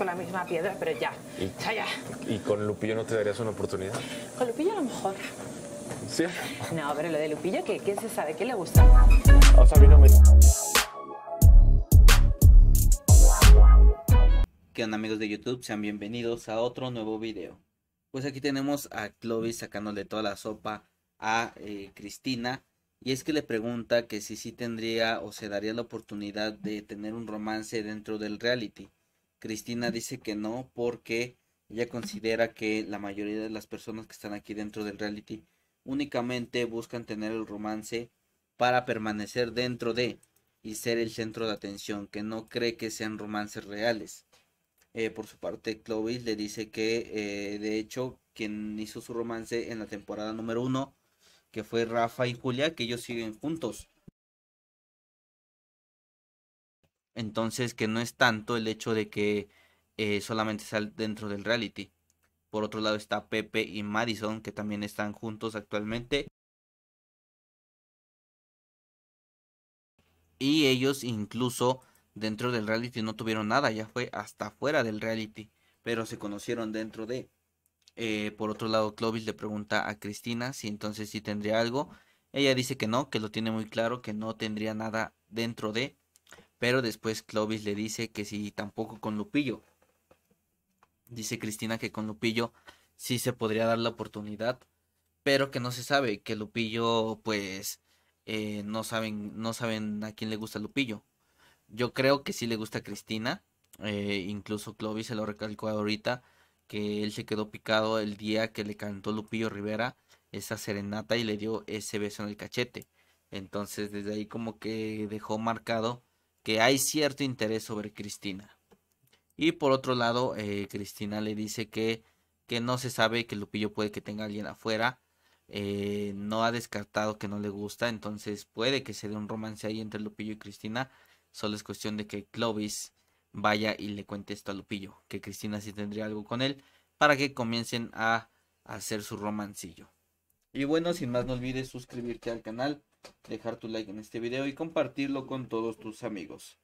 con la misma piedra, pero ya. ¿Y, ya. ¿Y con Lupillo no te darías una oportunidad? Con Lupillo a lo mejor. ¿Sí? No, pero lo de Lupillo, que se sabe? ¿Qué le gusta? O ¿Qué onda amigos de YouTube? Sean bienvenidos a otro nuevo video. Pues aquí tenemos a Clovis sacándole toda la sopa a eh, Cristina. Y es que le pregunta que si sí tendría o se daría la oportunidad de tener un romance dentro del reality. Cristina dice que no porque ella considera que la mayoría de las personas que están aquí dentro del reality únicamente buscan tener el romance para permanecer dentro de y ser el centro de atención, que no cree que sean romances reales. Eh, por su parte, Clovis le dice que, eh, de hecho, quien hizo su romance en la temporada número uno, que fue Rafa y Julia, que ellos siguen juntos. Entonces, que no es tanto el hecho de que eh, solamente sea dentro del reality. Por otro lado está Pepe y Madison, que también están juntos actualmente. Y ellos incluso dentro del reality no tuvieron nada, ya fue hasta fuera del reality, pero se conocieron dentro de... Eh, por otro lado, Clovis le pregunta a Cristina si entonces si tendría algo. Ella dice que no, que lo tiene muy claro, que no tendría nada dentro de... Pero después Clovis le dice que sí, tampoco con Lupillo. Dice Cristina que con Lupillo sí se podría dar la oportunidad, pero que no se sabe, que Lupillo pues eh, no saben no saben a quién le gusta Lupillo. Yo creo que sí le gusta a Cristina, eh, incluso Clovis se lo recalcó ahorita que él se quedó picado el día que le cantó Lupillo Rivera esa serenata y le dio ese beso en el cachete. Entonces desde ahí como que dejó marcado que hay cierto interés sobre Cristina. Y por otro lado, eh, Cristina le dice que, que no se sabe que Lupillo puede que tenga alguien afuera. Eh, no ha descartado que no le gusta, entonces puede que se dé un romance ahí entre Lupillo y Cristina. Solo es cuestión de que Clovis vaya y le cuente esto a Lupillo, que Cristina sí tendría algo con él, para que comiencen a hacer su romancillo. Y bueno, sin más no olvides suscribirte al canal, dejar tu like en este video y compartirlo con todos tus amigos.